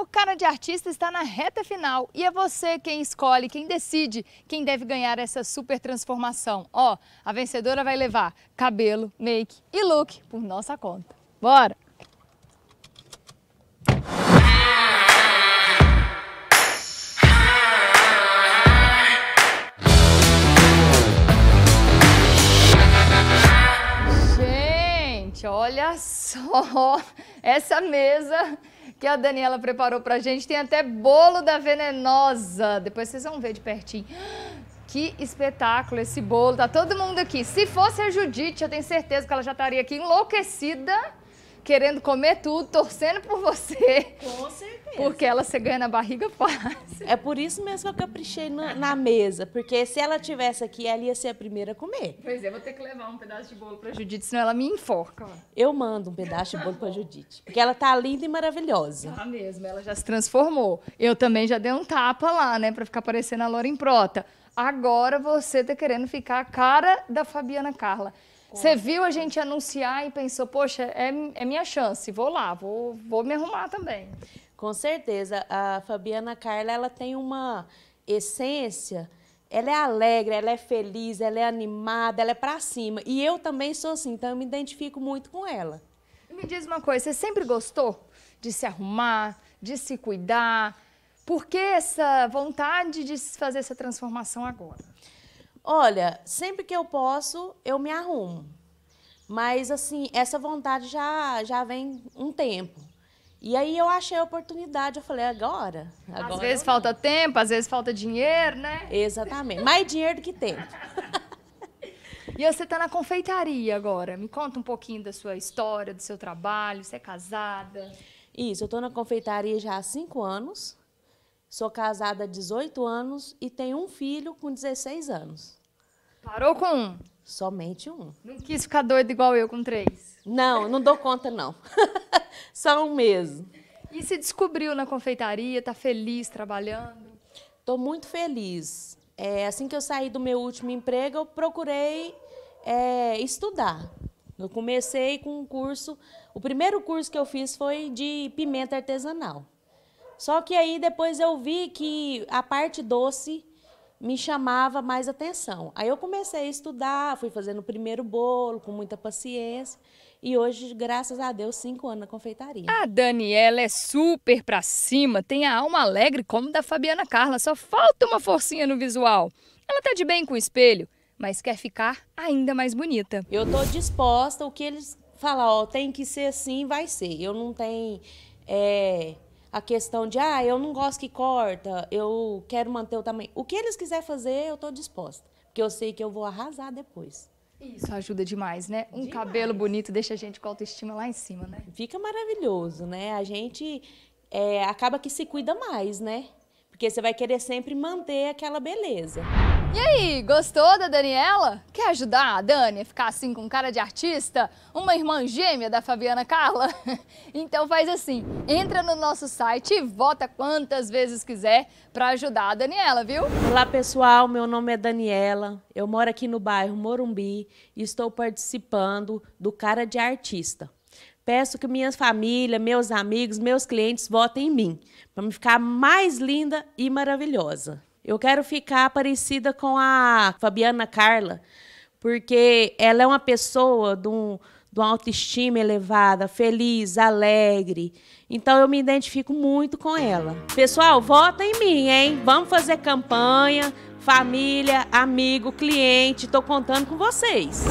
O Cara de Artista está na reta final e é você quem escolhe, quem decide quem deve ganhar essa super transformação. Ó, a vencedora vai levar cabelo, make e look por nossa conta. Bora! Gente, olha só essa mesa que a Daniela preparou pra gente. Tem até bolo da venenosa. Depois vocês vão ver de pertinho. Que espetáculo esse bolo. Tá todo mundo aqui. Se fosse a Judite, eu tenho certeza que ela já estaria aqui enlouquecida querendo comer tudo, torcendo por você. Com certeza. Porque ela se ganha na barriga fácil. É por isso mesmo que eu caprichei na, na, mesa. Porque se ela tivesse aqui, ela ia ser a primeira a comer. Pois é, vou ter que levar um pedaço de bolo pra Judite, senão ela me enforca. Eu mando um pedaço de bolo pra Judite. Porque ela tá linda e maravilhosa. Tá mesmo, ela já se transformou. Eu também já dei um tapa lá, né? Pra ficar parecendo a em Improta. Agora você tá querendo ficar a cara da Fabiana Carla. Você viu a gente anunciar e pensou, poxa, é, é minha chance, vou lá, vou, vou me arrumar também. Com certeza. A Fabiana Carla, ela tem uma essência ela é alegre, ela é feliz, ela é animada, ela é pra cima. E eu também sou assim, então eu me identifico muito com ela. Me diz uma coisa, você sempre gostou de se arrumar, de se cuidar? Por que essa vontade de fazer essa transformação agora? Olha, sempre que eu posso, eu me arrumo. Mas, assim, essa vontade já, já vem um tempo. E aí eu achei a oportunidade, eu falei, agora? agora às vezes falta tempo, às vezes falta dinheiro, né? Exatamente. Mais dinheiro do que tempo. E você está na confeitaria agora. Me conta um pouquinho da sua história, do seu trabalho. Você é casada? Isso, eu estou na confeitaria já há cinco anos. Sou casada há 18 anos e tenho um filho com 16 anos. Parou com um? Somente um. Não quis ficar doido igual eu com três? Não, não dou conta, não. Só um mesmo. E se descobriu na confeitaria? Tá feliz trabalhando? Tô muito feliz. É, assim que eu saí do meu último emprego, eu procurei é, estudar. Eu comecei com um curso. O primeiro curso que eu fiz foi de pimenta artesanal. Só que aí depois eu vi que a parte doce me chamava mais atenção. Aí eu comecei a estudar, fui fazendo o primeiro bolo com muita paciência. E hoje, graças a Deus, cinco anos na confeitaria. A Daniela é super pra cima, tem a alma alegre como da Fabiana Carla, só falta uma forcinha no visual. Ela tá de bem com o espelho, mas quer ficar ainda mais bonita. Eu tô disposta, o que eles falam, ó, tem que ser assim, vai ser. Eu não tenho é, a questão de, ah, eu não gosto que corta, eu quero manter o tamanho. O que eles quiserem fazer, eu estou disposta. Porque eu sei que eu vou arrasar depois. Isso ajuda demais, né? Um demais. cabelo bonito deixa a gente com autoestima lá em cima, né? Fica maravilhoso, né? A gente é, acaba que se cuida mais, né? Porque você vai querer sempre manter aquela beleza. E aí, gostou da Daniela? Quer ajudar a Dani a ficar assim com cara de artista? Uma irmã gêmea da Fabiana Carla? Então faz assim, entra no nosso site e vota quantas vezes quiser para ajudar a Daniela, viu? Olá pessoal, meu nome é Daniela, eu moro aqui no bairro Morumbi e estou participando do Cara de Artista. Peço que minha família, meus amigos, meus clientes votem em mim, para me ficar mais linda e maravilhosa. Eu quero ficar parecida com a Fabiana Carla, porque ela é uma pessoa de, um, de uma autoestima elevada, feliz, alegre. Então eu me identifico muito com ela. Pessoal, vota em mim, hein? Vamos fazer campanha, família, amigo, cliente. Estou contando com vocês.